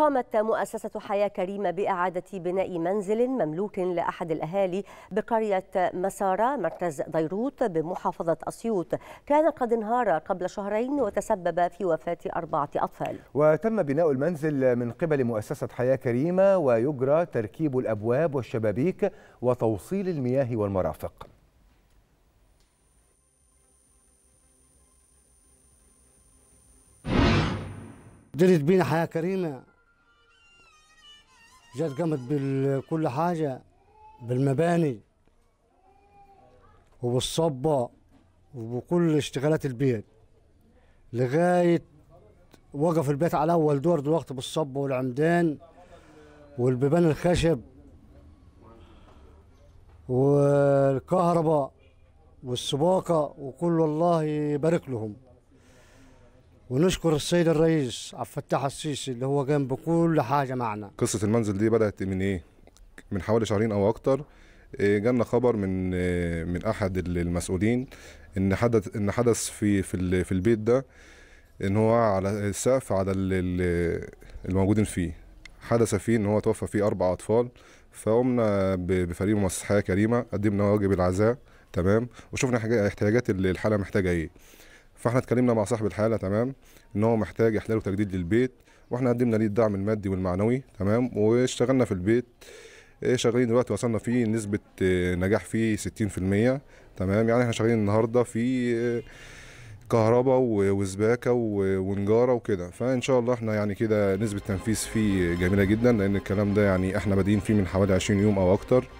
قامت مؤسسة حياة كريمة بإعادة بناء منزل مملوك لأحد الأهالي بقرية مسارة مركز بيروت بمحافظة أسيوط كان قد انهار قبل شهرين وتسبب في وفاة أربعة أطفال وتم بناء المنزل من قبل مؤسسة حياة كريمة ويجرى تركيب الأبواب والشبابيك وتوصيل المياه والمرافق درت بينا حياة كريمة جات قامت بكل حاجة بالمباني وبالصبة وبكل اشتغالات البيت لغاية وقف البيت على أول دور دلوقتي بالصبة والعمدان والبيبان الخشب والكهرباء والسباقة وكل الله يبارك لهم ونشكر السيد الرئيس عبد الفتاح السيسي اللي هو جنب بكل حاجه معنا قصه المنزل دي بدات من ايه من حوالي شهرين او اكتر إيه، جالنا خبر من إيه، من احد المسؤولين ان حدث ان حدث في في في البيت ده ان هو على السقف على الموجودين فيه حدث فيه ان هو توفى فيه اربع اطفال فقمنا بفريق مؤسسه حياه كريمه قدمنا واجب العزاء تمام وشفنا احتياجات الحاله محتاجه ايه فاحنا اتكلمنا مع صاحب الحاله تمام ان هو محتاج احلال تجديد للبيت واحنا قدمنا ليه الدعم المادي والمعنوي تمام واشتغلنا في البيت إيه، شغالين دلوقتي وصلنا فيه نسبه آه، نجاح فيه 60% تمام يعني احنا شغالين النهارده في آه، كهرباء وسباكه ونجاره وكده فان شاء الله احنا يعني كده نسبه تنفيذ فيه جميله جدا لان الكلام ده يعني احنا بادئين فيه من حوالي 20 يوم او اكتر